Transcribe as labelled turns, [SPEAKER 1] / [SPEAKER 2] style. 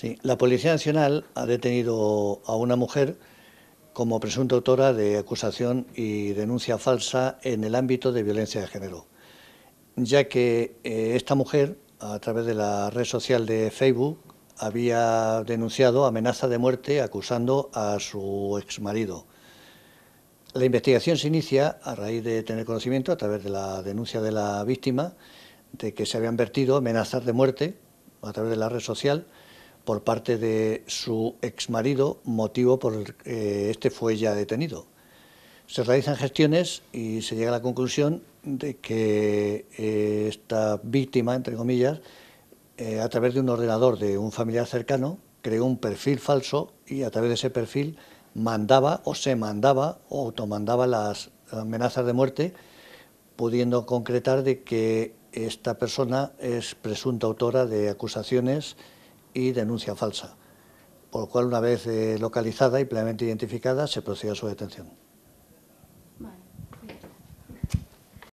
[SPEAKER 1] Sí, la Policía Nacional ha detenido a una mujer como presunta autora de acusación y denuncia falsa en el ámbito de violencia de género, ya que eh, esta mujer, a través de la red social de Facebook, había denunciado amenaza de muerte acusando a su exmarido. La investigación se inicia a raíz de tener conocimiento, a través de la denuncia de la víctima, de que se habían vertido amenazas de muerte a través de la red social por parte de su ex marido, motivo por el que este fue ya detenido. Se realizan gestiones y se llega a la conclusión de que eh, esta víctima, entre comillas, eh, a través de un ordenador de un familiar cercano, creó un perfil falso y a través de ese perfil mandaba o se mandaba o automandaba las amenazas de muerte, pudiendo concretar de que esta persona es presunta autora de acusaciones y denuncia falsa, por lo cual una vez eh, localizada y plenamente identificada se procede a su detención.